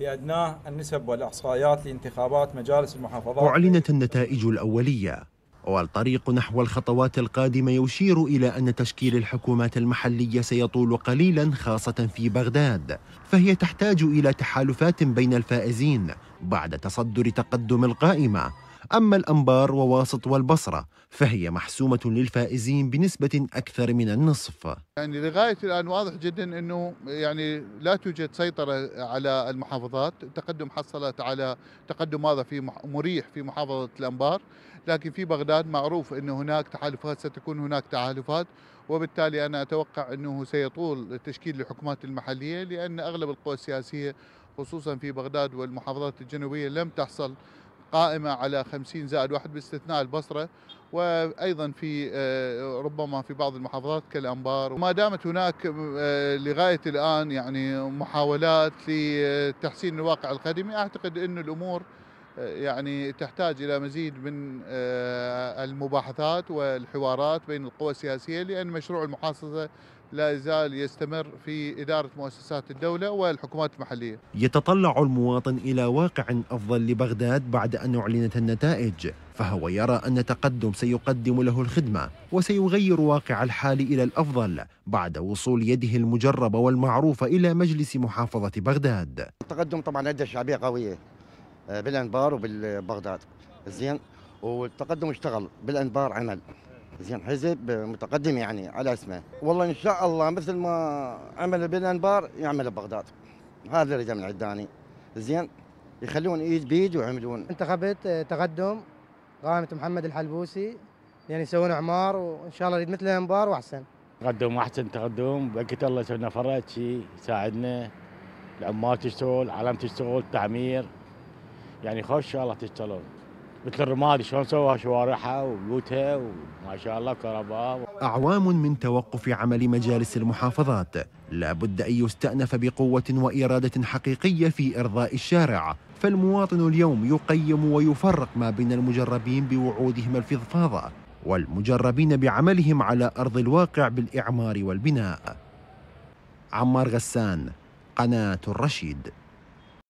بأدناه النسب والإحصائيات لانتخابات مجالس المحافظات أعلنت النتائج الأولية والطريق نحو الخطوات القادمة يشير إلى أن تشكيل الحكومات المحلية سيطول قليلا خاصة في بغداد فهي تحتاج إلى تحالفات بين الفائزين بعد تصدر تقدم القائمة أما الأنبار وواسط والبصرة فهي محسومة للفائزين بنسبة أكثر من النصف يعني لغاية الآن واضح جدا أنه يعني لا توجد سيطرة على المحافظات تقدم حصلت على تقدم هذا في مريح في محافظة الأنبار لكن في بغداد معروف أن هناك تحالفات ستكون هناك تحالفات وبالتالي أنا أتوقع أنه سيطول تشكيل الحكومات المحلية لأن أغلب القوى السياسية خصوصا في بغداد والمحافظات الجنوبية لم تحصل قائمة على 50 زائد واحد باستثناء البصرة وايضا في آه، ربما في بعض المحافظات كالانبار وما دامت هناك آه، لغايه الان يعني محاولات لتحسين الواقع الخدمي اعتقد ان الامور يعني تحتاج الى مزيد من آه، المباحثات والحوارات بين القوى السياسيه لان مشروع المحاصصه لا يزال يستمر في اداره مؤسسات الدوله والحكومات المحليه. يتطلع المواطن الى واقع افضل لبغداد بعد ان اعلنت النتائج، فهو يرى ان تقدم سيقدم له الخدمه وسيغير واقع الحال الى الافضل بعد وصول يده المجربه والمعروفه الى مجلس محافظه بغداد. التقدم طبعا لدى شعبيه قويه بالانبار وبالبغداد زين والتقدم اشتغل بالانبار عمل زين حزب متقدم يعني على اسمه والله ان شاء الله مثل ما عمل بالانبار يعمل ببغداد هذا اللي من عداني زين يخلون ايد بيد ويعملون انتخبت تقدم قائمة محمد الحلبوسي يعني يسوون اعمار وان شاء الله مثل الانبار واحسن تقدم احسن تقدم بكت الله يسوي لنا فرج يساعدنا العمار تشتغل العالم تشتغل تعمير يعني خوش ان شاء الله تشتغلون مثل الرمادي شلون سوى شوارعها وبيوتها وما شاء الله كهرباء أعوام من توقف عمل مجالس المحافظات لا بد أن يستأنف بقوة وإرادة حقيقية في إرضاء الشارع فالمواطن اليوم يقيم ويفرق ما بين المجربين بوعودهم الفضفاضة والمجربين بعملهم على أرض الواقع بالإعمار والبناء عمار غسان قناة الرشيد